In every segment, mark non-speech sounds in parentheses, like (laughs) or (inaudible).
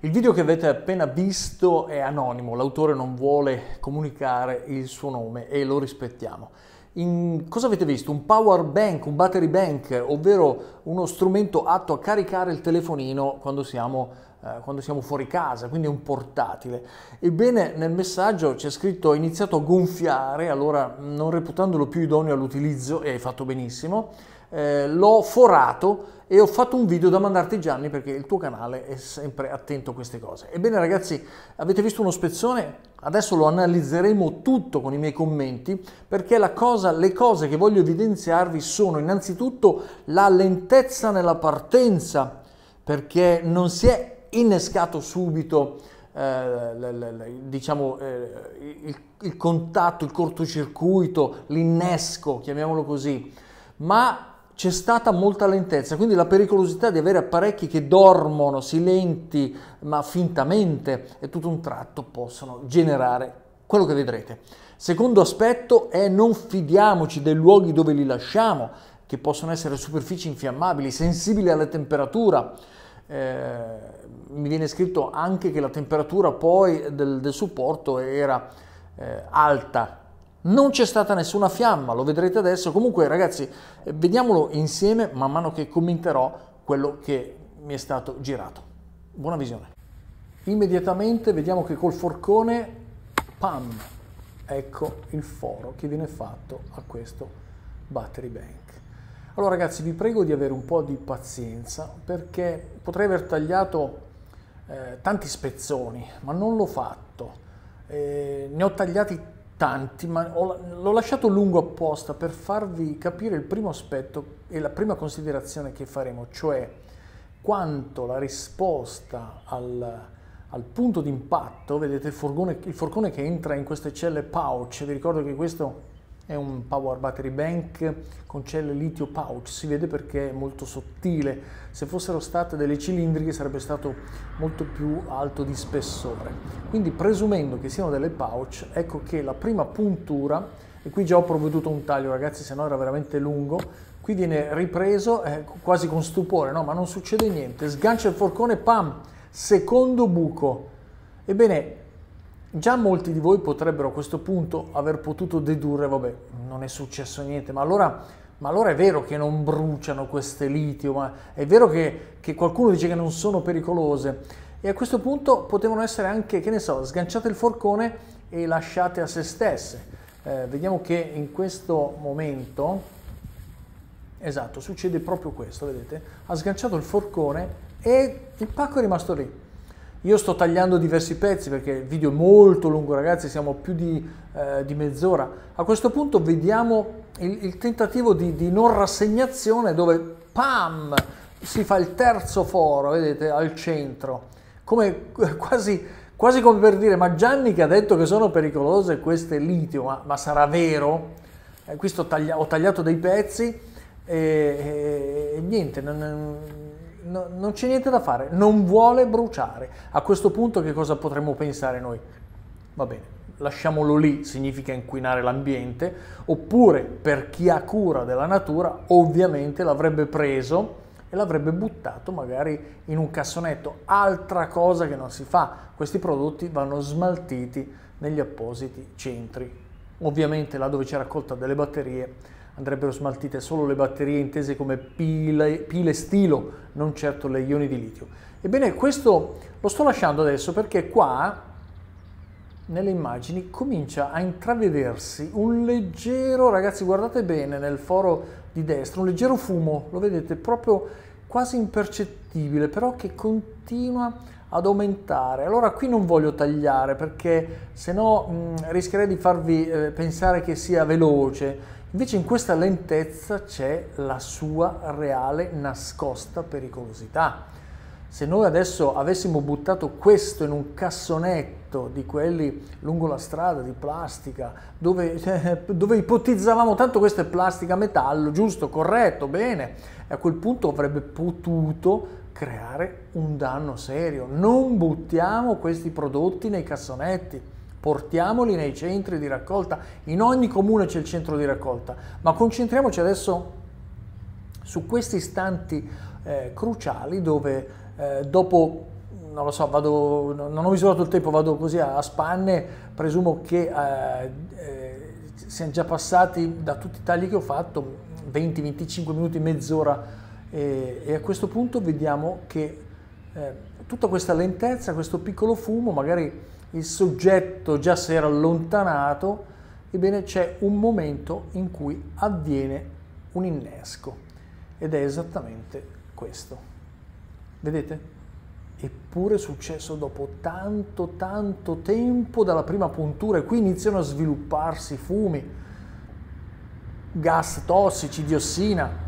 Il video che avete appena visto è anonimo, l'autore non vuole comunicare il suo nome e lo rispettiamo. In, cosa avete visto? Un power bank, un battery bank, ovvero uno strumento atto a caricare il telefonino quando siamo, eh, quando siamo fuori casa, quindi un portatile. Ebbene, nel messaggio c'è scritto ho iniziato a gonfiare, allora non reputandolo più idoneo all'utilizzo, e hai fatto benissimo, eh, l'ho forato e ho fatto un video da mandarti Gianni perché il tuo canale è sempre attento a queste cose. Ebbene ragazzi, avete visto uno spezzone? Adesso lo analizzeremo tutto con i miei commenti perché la cosa, le cose che voglio evidenziarvi sono innanzitutto la lentezza nella partenza perché non si è innescato subito eh, diciamo, eh, il, il contatto, il cortocircuito, l'innesco, chiamiamolo così, ma c'è stata molta lentezza, quindi la pericolosità di avere apparecchi che dormono, silenti, ma fintamente, e tutto un tratto possono generare quello che vedrete. Secondo aspetto è non fidiamoci dei luoghi dove li lasciamo, che possono essere superfici infiammabili, sensibili alla temperatura. Eh, mi viene scritto anche che la temperatura poi del, del supporto era eh, alta, non c'è stata nessuna fiamma, lo vedrete adesso. Comunque ragazzi, eh, vediamolo insieme man mano che commenterò quello che mi è stato girato. Buona visione. Immediatamente vediamo che col forcone, pam, ecco il foro che viene fatto a questo battery bank. Allora ragazzi vi prego di avere un po' di pazienza perché potrei aver tagliato eh, tanti spezzoni ma non l'ho fatto, eh, ne ho tagliati tanti, ma ho, l'ho lasciato lungo apposta per farvi capire il primo aspetto e la prima considerazione che faremo, cioè quanto la risposta al, al punto d'impatto, vedete il, furgone, il forcone che entra in queste celle pouch, vi ricordo che questo è un power battery bank con celle litio pouch, si vede perché è molto sottile, se fossero state delle cilindriche sarebbe stato molto più alto di spessore. Quindi presumendo che siano delle pouch, ecco che la prima puntura, e qui già ho provveduto un taglio ragazzi, se no era veramente lungo, qui viene ripreso eh, quasi con stupore, no ma non succede niente, sgancia il forcone, pam, secondo buco. Ebbene, Già molti di voi potrebbero a questo punto aver potuto dedurre, vabbè, non è successo niente, ma allora, ma allora è vero che non bruciano queste litio, ma è vero che, che qualcuno dice che non sono pericolose. E a questo punto potevano essere anche, che ne so, sganciate il forcone e lasciate a se stesse. Eh, vediamo che in questo momento, esatto, succede proprio questo, vedete? Ha sganciato il forcone e il pacco è rimasto lì io sto tagliando diversi pezzi perché il video è molto lungo ragazzi, siamo più di, eh, di mezz'ora. A questo punto vediamo il, il tentativo di, di, non rassegnazione dove pam si fa il terzo foro, vedete, al centro. Come, (laughs) quasi, quasi, come per dire ma Gianni che ha detto che sono pericolose queste litio, ma, ma sarà vero? Eh, qui taglia, ho tagliato dei pezzi e, e, e niente, non, no, non c'è niente da fare, non vuole bruciare. A questo punto che cosa potremmo pensare noi? Va bene, lasciamolo lì, significa inquinare l'ambiente, oppure per chi ha cura della natura ovviamente l'avrebbe preso e l'avrebbe buttato magari in un cassonetto. Altra cosa che non si fa, questi prodotti vanno smaltiti negli appositi centri. Ovviamente là dove c'è raccolta delle batterie andrebbero smaltite solo le batterie intese come pile, pile stilo, non certo le ioni di litio. Ebbene, questo lo sto lasciando adesso perché qua nelle immagini comincia a intravedersi un leggero, ragazzi guardate bene nel foro di destra, un leggero fumo, lo vedete proprio quasi impercettibile, però che continua ad aumentare. Allora qui non voglio tagliare perché se no mm, rischierei di farvi eh, pensare che sia veloce, Invece in questa lentezza c'è la sua reale nascosta pericolosità. Se noi adesso avessimo buttato questo in un cassonetto di quelli lungo la strada di plastica, dove, (laughs) dove ipotizzavamo tanto questo è plastica metallo, giusto, corretto, bene, a quel punto avrebbe potuto creare un danno serio. Non buttiamo questi prodotti nei cassonetti portiamoli nei centri di raccolta, in ogni comune c'è il centro di raccolta, ma concentriamoci adesso su questi istanti eh, cruciali dove eh, dopo non lo so, vado, non ho misurato il tempo, vado così a, spanne, presumo che eh, eh, siamo già passati da tutti i tagli che ho fatto 20-25 minuti, mezz'ora eh, e a questo punto vediamo che eh, tutta questa lentezza, questo piccolo fumo magari il soggetto già si era allontanato, ebbene c'è un momento in cui avviene un innesco ed è esattamente questo. Vedete? Eppure è successo dopo tanto tanto tempo dalla prima puntura e qui iniziano a svilupparsi fumi, gas tossici, diossina,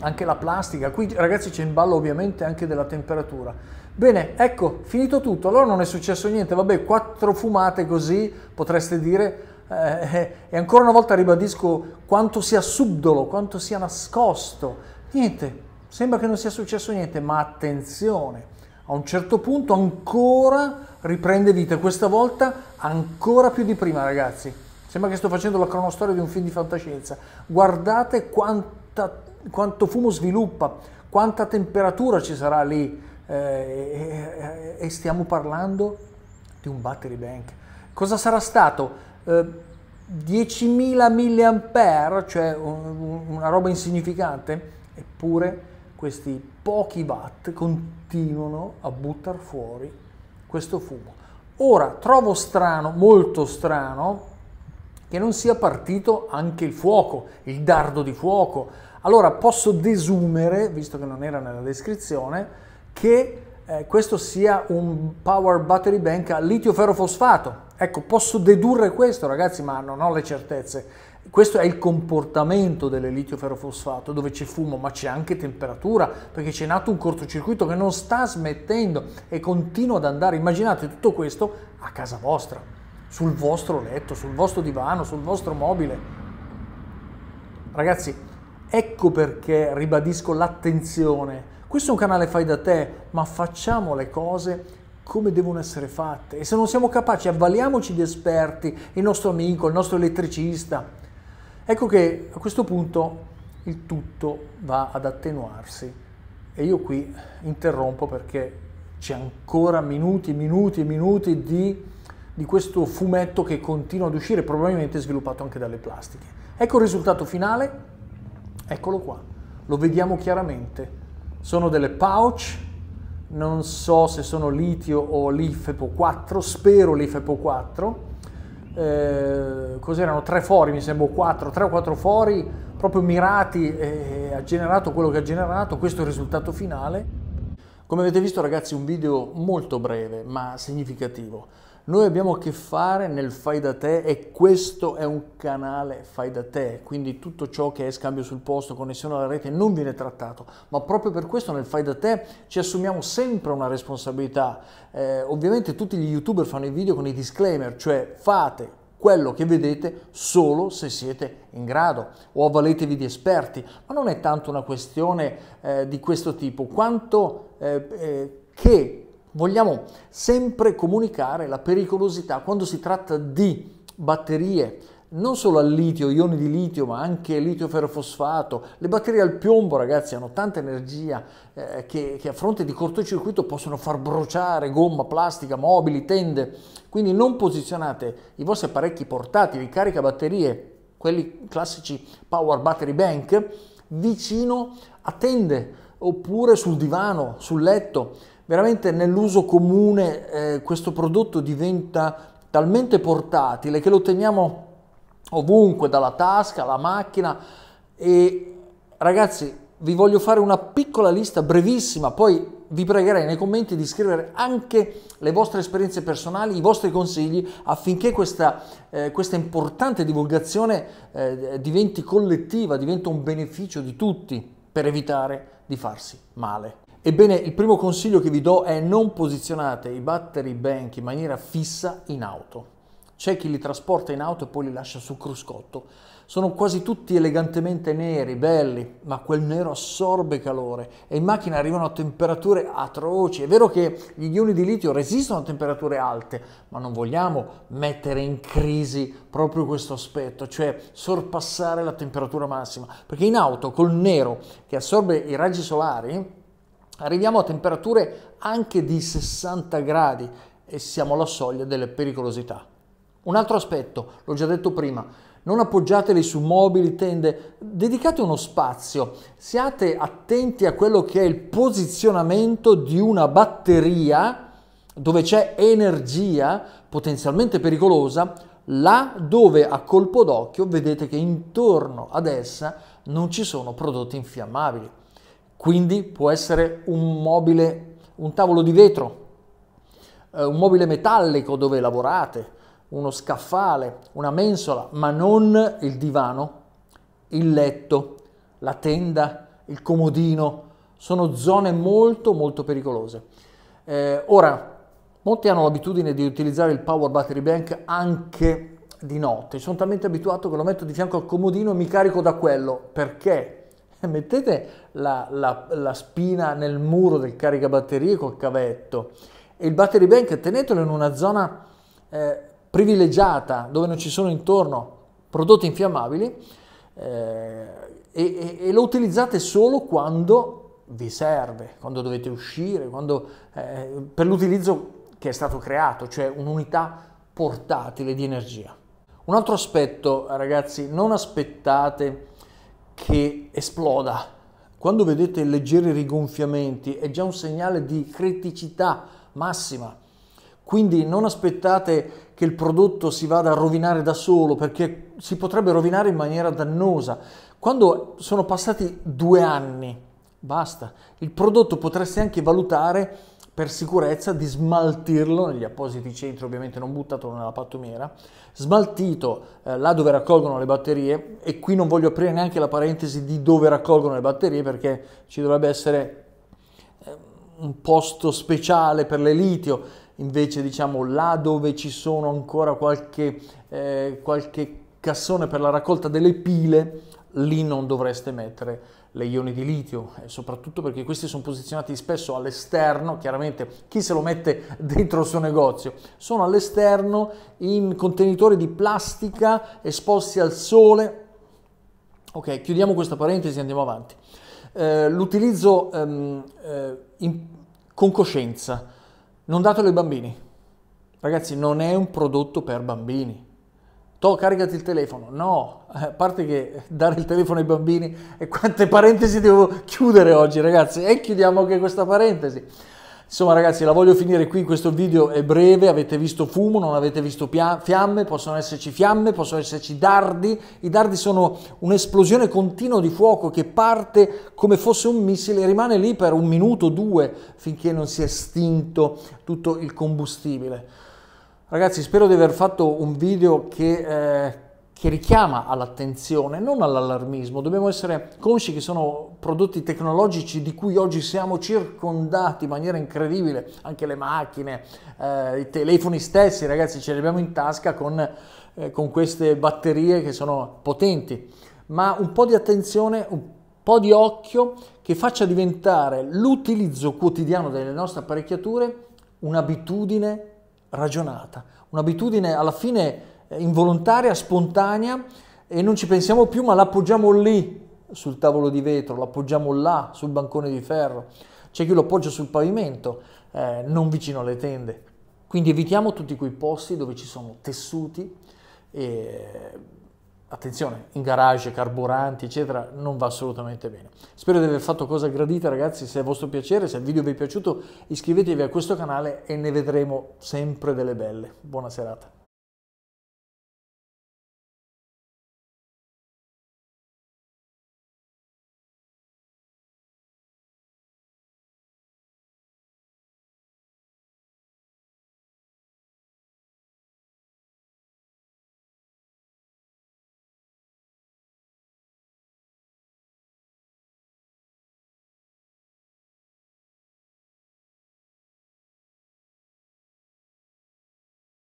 anche la plastica. Qui ragazzi c'è in ballo ovviamente anche della temperatura Bene, ecco, finito tutto. Allora non è successo niente. Vabbè, quattro fumate così potreste dire. Eh, eh, e ancora una volta ribadisco quanto sia subdolo, quanto sia nascosto. Niente, sembra che non sia successo niente, ma attenzione, a un certo punto ancora riprende vita, questa volta ancora più di prima, ragazzi. Sembra che sto facendo la cronostoria di un film di fantascienza. Guardate quanta, quanto fumo sviluppa, quanta temperatura ci sarà lì eh, e, stiamo parlando di un battery bank. Cosa sarà stato? Eh, 10.000 mAh, cioè un, una roba insignificante, eppure questi pochi watt continuano a buttare fuori questo fumo. Ora trovo strano, molto strano, che non sia partito anche il fuoco, il dardo di fuoco. Allora posso desumere, visto che non era nella descrizione, che eh, questo sia un power battery bank a litio ferrofosfato. Ecco, posso dedurre questo, ragazzi, ma non ho le certezze. Questo è il comportamento delle litio ferrofosfato, dove c'è fumo, ma c'è anche temperatura, perché c'è nato un cortocircuito che non sta smettendo e continua ad andare. Immaginate tutto questo a casa vostra, sul vostro letto, sul vostro divano, sul vostro mobile. Ragazzi, Ecco perché ribadisco l'attenzione. Questo è un canale fai da te, ma facciamo le cose come devono essere fatte. E se non siamo capaci, avvaliamoci di esperti, il nostro amico, il nostro elettricista. Ecco che a questo punto il tutto va ad attenuarsi. E io qui interrompo perché c'è ancora minuti, e minuti e minuti di, di questo fumetto che continua ad uscire, probabilmente sviluppato anche dalle plastiche. Ecco il risultato finale, Eccolo qua, lo vediamo chiaramente. Sono delle pouch, non so se sono litio o l'IFEPO4, spero l'IFEPO4. Eh, cos'erano? Tre fori, mi sembra, quattro, tre o quattro fori proprio mirati e ha generato quello che ha generato, questo è il risultato finale. Come avete visto ragazzi un video molto breve ma significativo. Noi abbiamo a che fare nel fai da te e questo è un canale fai da te, quindi tutto ciò che è scambio sul posto, connessione alla rete non viene trattato, ma proprio per questo nel fai da te ci assumiamo sempre una responsabilità. Eh, ovviamente tutti gli youtuber fanno i video con i disclaimer, cioè fate quello che vedete solo se siete in grado o avvaletevi di esperti, ma non è tanto una questione eh, di questo tipo, quanto eh, eh che vogliamo sempre comunicare la pericolosità quando si tratta di batterie non solo al litio, ioni di litio, ma anche litio ferrofosfato. Le batterie al piombo, ragazzi, hanno tanta energia eh, che, che, a fronte di cortocircuito possono far bruciare gomma, plastica, mobili, tende. Quindi non posizionate i vostri apparecchi portatili, caricabatterie, quelli classici Power Battery Bank, vicino a tende oppure sul divano, sul letto veramente nell'uso comune eh, questo prodotto diventa talmente portatile che lo teniamo ovunque, dalla tasca alla macchina e ragazzi vi voglio fare una piccola lista brevissima, poi vi pregherei nei commenti di scrivere anche le vostre esperienze personali, i vostri consigli affinché questa, eh, questa importante divulgazione eh, diventi collettiva, diventi un beneficio di tutti per evitare di farsi male. Ebbene, il primo consiglio che vi do è non posizionate i battery bank in maniera fissa in auto. C'è chi li trasporta in auto e poi li lascia sul cruscotto. Sono quasi tutti elegantemente neri, belli, ma quel nero assorbe calore e in macchina arrivano a temperature atroci. È vero che gli ioni di litio resistono a temperature alte, ma non vogliamo mettere in crisi proprio questo aspetto, cioè sorpassare la temperatura massima, perché in auto col nero che assorbe i raggi solari arriviamo a temperature anche di 60 gradi e siamo alla soglia delle pericolosità. Un altro aspetto, l'ho già detto prima, non appoggiateli su mobili, tende, dedicate uno spazio, siate attenti a quello che è il posizionamento di una batteria dove c'è energia potenzialmente pericolosa, là dove a colpo d'occhio vedete che intorno ad essa non ci sono prodotti infiammabili. Quindi può essere un mobile, un tavolo di vetro, eh, un mobile metallico dove lavorate, uno scaffale, una mensola, ma non il divano, il letto, la tenda, il comodino. Sono zone molto molto pericolose. Eh, ora, molti hanno l'abitudine di utilizzare il Power Battery Bank anche di notte. Sono talmente abituato che lo metto di fianco al comodino e mi carico da quello. Perché? (laughs) mettete la, la, la spina nel muro del caricabatterie col cavetto e il battery bank tenetelo in una zona eh, privilegiata dove non ci sono intorno prodotti infiammabili eh, e, e, lo utilizzate solo quando vi serve, quando dovete uscire, quando, eh, per l'utilizzo che è stato creato, cioè un'unità portatile di energia. Un altro aspetto, ragazzi, non aspettate che esploda. Quando vedete leggeri rigonfiamenti è già un segnale di criticità massima. Quindi non aspettate che il prodotto si vada a rovinare da solo perché si potrebbe rovinare in maniera dannosa. Quando sono passati due anni, basta, il prodotto potreste anche valutare per sicurezza di smaltirlo negli appositi centri, ovviamente non buttatelo nella pattumiera, smaltito eh, là dove raccolgono le batterie e qui non voglio aprire neanche la parentesi di dove raccolgono le batterie perché ci dovrebbe essere eh, un posto speciale per le litio, invece diciamo là dove ci sono ancora qualche, eh, qualche cassone per la raccolta delle pile, lì non dovreste mettere le ioni di litio, eh, soprattutto perché questi sono posizionati spesso all'esterno, chiaramente chi se lo mette (laughs) dentro il suo negozio, sono all'esterno in contenitori di plastica esposti al sole. Ok, chiudiamo questa parentesi e andiamo avanti. Eh, l'utilizzo ehm, eh, in, con coscienza, non datelo ai bambini. Ragazzi, non è un prodotto per bambini Toh, caricati il telefono. No, eh, a parte che dare il telefono ai bambini e quante parentesi devo chiudere oggi, ragazzi. E chiudiamo anche questa parentesi. Insomma, ragazzi, la voglio finire qui. Questo video è breve. Avete visto fumo, non avete visto fiamme. Possono esserci fiamme, possono esserci dardi. I dardi sono un'esplosione continua di fuoco che parte come fosse un missile e rimane lì per un minuto o due finché non si è estinto tutto il combustibile. Ragazzi, spero di aver fatto un video che, eh, che richiama all'attenzione, non all'allarmismo. Dobbiamo essere consci che sono prodotti tecnologici di cui oggi siamo circondati in maniera incredibile, anche le macchine, eh, i telefoni stessi, ragazzi, ce li abbiamo in tasca con, eh, con queste batterie che sono potenti. Ma un po' di attenzione, un po' di occhio che faccia diventare l'utilizzo quotidiano delle nostre apparecchiature un'abitudine ragionata, un'abitudine alla fine eh, involontaria, spontanea e non ci pensiamo più ma l'appoggiamo lì sul tavolo di vetro, l'appoggiamo là sul bancone di ferro, c'è chi lo appoggia sul pavimento, eh, non vicino alle tende. Quindi evitiamo tutti quei posti dove ci sono tessuti. E attenzione, in garage, carburanti, eccetera, non va assolutamente bene. Spero di aver fatto cosa gradita, ragazzi, se è vostro piacere, se il video vi è piaciuto, iscrivetevi a questo canale e ne vedremo sempre delle belle. Buona serata.